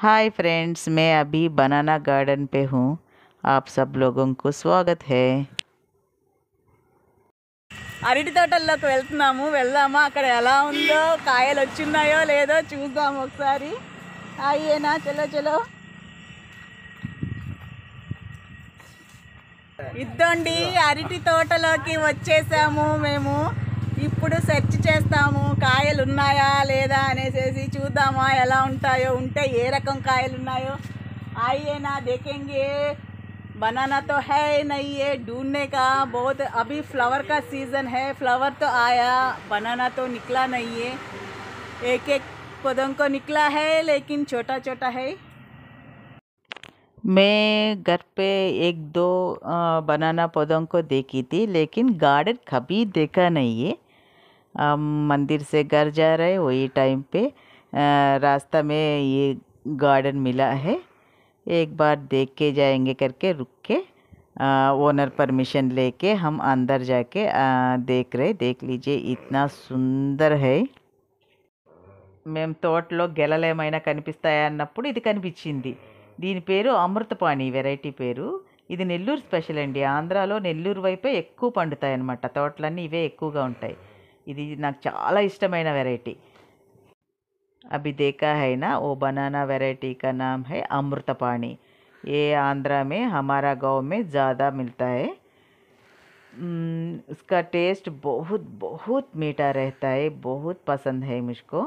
hi friends మే అభి banana garden పే हूँ ఆప్ సబ్ लोगों को स्वागत है అరటి తోటల్లోకి వెళ్తున్నాము వెళ్దామా అక్కడ ఎలా ఉందో కాయలు వచ్చిన్నాయో లేదో చూద్దాము ఒకసారి అయ్యేనా చలో చలో ఇద్దండి అరటి తోటలోకి వచ్చేసాము మేము इपड़ सर्चा कायल लेदा अने లేదా चूदा చూద్దామా ఎలా रकम ఉంటే आइए ना देखेंगे बनाना तो है नहीं है ढूंढने का बहुत अभी फ्लावर का सीज़न है फ्लावर तो आया बनाना तो निकला नहीं है एक एक पौधों को निकला है लेकिन छोटा छोटा है मैं घर पे एक दो बनाना पौधों को देखी थी लेकिन गार्डन कभी देखा नहीं है మందిర్ से घर जा रहे वही टाइम पे रास्ता में ये गार्डन मिला है एक बार देख के जाएंगे करके रुक के ओनर परमिशन लेके हम अंदर जाके आ, देख रहे देख लीजिए మేము తోటలో గెలలేమైనా కనిపిస్తాయా అన్నప్పుడు ఇది కనిపించింది దీని పేరు అమృతపాణి వెరైటీ పేరు ఇది నెల్లూరు స్పెషల్ అండి ఆంధ్రాలో నెల్లూరు వైపే ఎక్కువ పండుతాయి అన్నమాట తోటలన్నీ ఇవే ఎక్కువగా ఉంటాయి ఇది నాకు చాలా ఇష్టమైన వెరైటీ अभी देखा है ना वो बनाना वैरायटी का नाम है अमृत अमृतपाणी ये आंध्रा में हमारा गांव में ज़्यादा मिलता है उसका टेस्ट बहुत बहुत मीठा रहता है बहुत पसंद है मुझको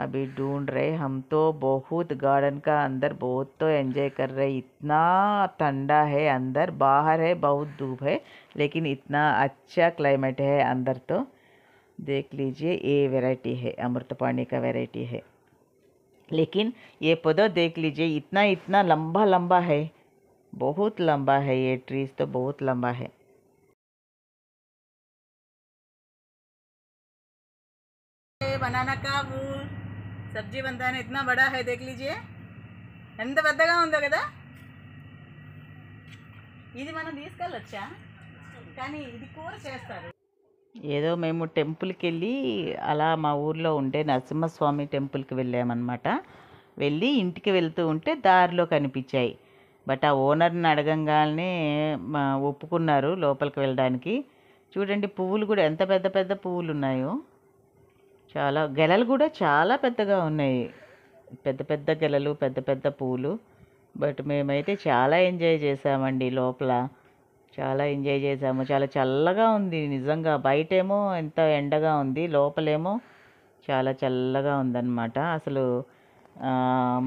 अभी ढूंढ रहे हम तो बहुत गार्डन का अंदर बहुत तो एंजॉय कर रहे इतना ठंडा है अंदर बाहर है बहुत धूप है लेकिन इतना अच्छा क्लाइमेट है अंदर तो देख लीजिए ये वैरायटी है अमृत पानी का वैरायटी है लेकिन ये पौधा देख लीजिए इतना इतना लंबा लंबा है बहुत लंबा है ये ट्रीज तो बहुत लंबा है बनाना का वो सब्जी बनता है इतना बड़ा है देख लीजिए ఎంత పెద్దగా ఉందో కదా ఇది మనం తీసుకెళ్ళొచ్చా కానీ ఇది కూర చేస్తారు ఏదో మేము టెంపుల్కి వెళ్ళి అలా మా ఊర్లో ఉండే నరసింహస్వామి టెంపుల్కి వెళ్ళామన్నమాట వెళ్ళి ఇంటికి వెళ్తూ ఉంటే దారిలో కనిపించాయి బట్ ఆ ఓనర్ని అడగంగానే ఒప్పుకున్నారు లోపలికి వెళ్ళడానికి చూడండి పువ్వులు కూడా ఎంత పెద్ద పెద్ద పువ్వులు ఉన్నాయో చాలా గెలలు కూడా చాలా పెద్దగా ఉన్నాయి పెద్ద పెద్ద గెలలు పెద్ద పెద్ద పూలు బట్ మేమైతే చాలా ఎంజాయ్ చేసామండి లోపల చాలా ఎంజాయ్ చేసాము చాలా చల్లగా ఉంది నిజంగా బయటేమో ఎంత ఎండగా ఉంది లోపలేమో చాలా చల్లగా ఉందన్నమాట అసలు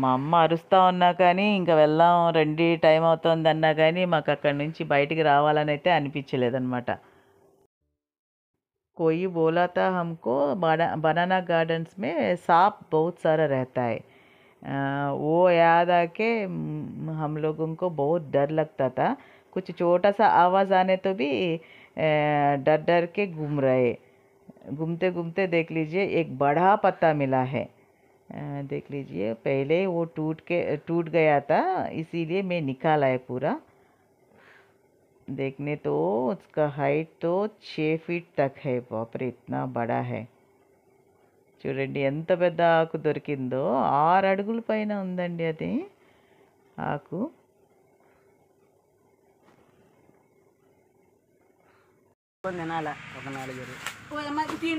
మా అమ్మ అరుస్తూ ఉన్నా కానీ ఇంకా వెళ్దాం రండి టైం అవుతుంది అన్నా కానీ మాకు అక్కడి నుంచి బయటికి రావాలని అయితే అనిపించలేదన్నమాట कोई बोला था हमको बना बनाना गार्डन्स में सांप बहुत सारा रहता है आ, वो याद आके हम लोगों को बहुत डर लगता था कुछ छोटा सा आवाज़ आने तो भी डर डर के घूम रहे घूमते घूमते देख लीजिए एक बड़ा पत्ता मिला है देख लीजिए पहले वो टूट के टूट गया था इसीलिए मैं निकाला है पूरा देखने तो उसका हाइट तो छः फीट तक है बापरे इतना बड़ा है చూడండి ఎంత పెద్ద ఆకు దొరికిందో ఆరు అడుగుల పైన ఉందండి అది ఆకు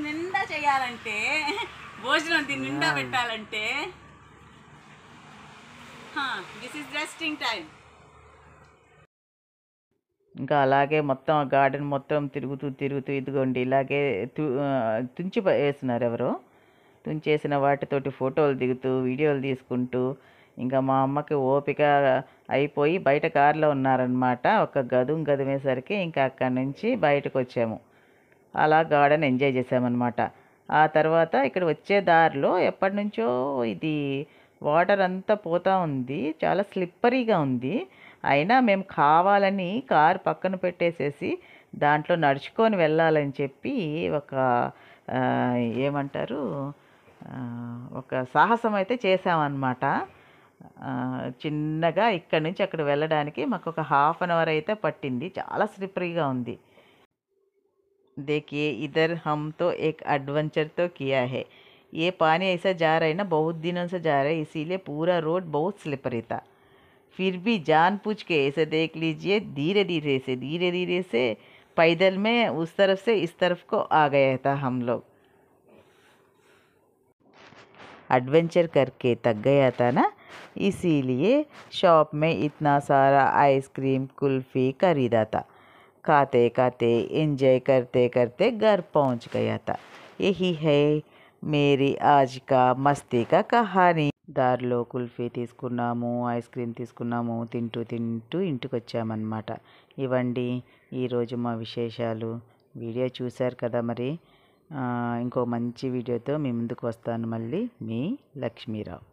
నిండా చేయాలంటే భోజనం దీని నిండా పెట్టాలంటే దిస్ ఇస్ రెస్టింగ్ టైం ఇంకా అలాగే మొత్తం గార్డెన్ మొత్తం తిరుగుతూ తిరుగుతూ ఇదిగోండి ఇలాగే తు తుంచి వేసినారు ఎవరు తుంచేసిన వాటితోటి ఫోటోలు దిగుతూ వీడియోలు తీసుకుంటూ ఇంకా మా అమ్మకి ఓపిక అయిపోయి బయట కారులో ఉన్నారనమాట ఒక గదుం గదిమేసరికి ఇంకా అక్కడి నుంచి బయటకు వచ్చాము అలా గార్డెన్ ఎంజాయ్ చేసామన్నమాట ఆ తర్వాత ఇక్కడ వచ్చే దారిలో ఎప్పటి నుంచో ఇది వాటర్ అంతా పోతా ఉంది చాలా స్లిప్పరీగా ఉంది అయినా మేము కావాలని కారు పక్కన పెట్టేసేసి దాంట్లో నడుచుకొని వెళ్ళాలని చెప్పి ఒక ఏమంటారు ఒక సాహసం అయితే చేసామన్నమాట చిన్నగా ఇక్కడ నుంచి అక్కడ వెళ్ళడానికి మాకు ఒక హాఫ్ అన్ అవర్ అయితే పట్టింది చాలా స్లిపరీగా ఉంది దేకి ఇదర్ హమ్తో ఏక్ అడ్వెంచర్తో కియా హే ये पानी ऐसा जा रहा है ना बहुत दिनों से जा रहा है इसीलिए पूरा रोड बहुत स्लिपरी था फिर भी जान पूछ के ऐसे देख लीजिए धीरे धीरे से धीरे धीरे से पैदल में उस तरफ से इस तरफ को आ गया था हम लोग एडवेंचर करके तक गया था ना इसीलिए शॉप में इतना सारा आइसक्रीम कुल्फ़ी खरीदा था खाते खाते एंजॉय करते करते घर पहुंच गया था यही है మేరీ ఆజికా మస్తీకా కహాని దారిలో కుల్ఫీ తీసుకున్నాము ఐస్ క్రీమ్ తీసుకున్నాము తింటూ తింటూ ఇంటికి వచ్చామన్నమాట ఇవ్వండి ఈరోజు మా విశేషాలు వీడియో చూశారు కదా మరి ఇంకో మంచి వీడియోతో మీ ముందుకు వస్తాను మళ్ళీ మీ లక్ష్మీరావు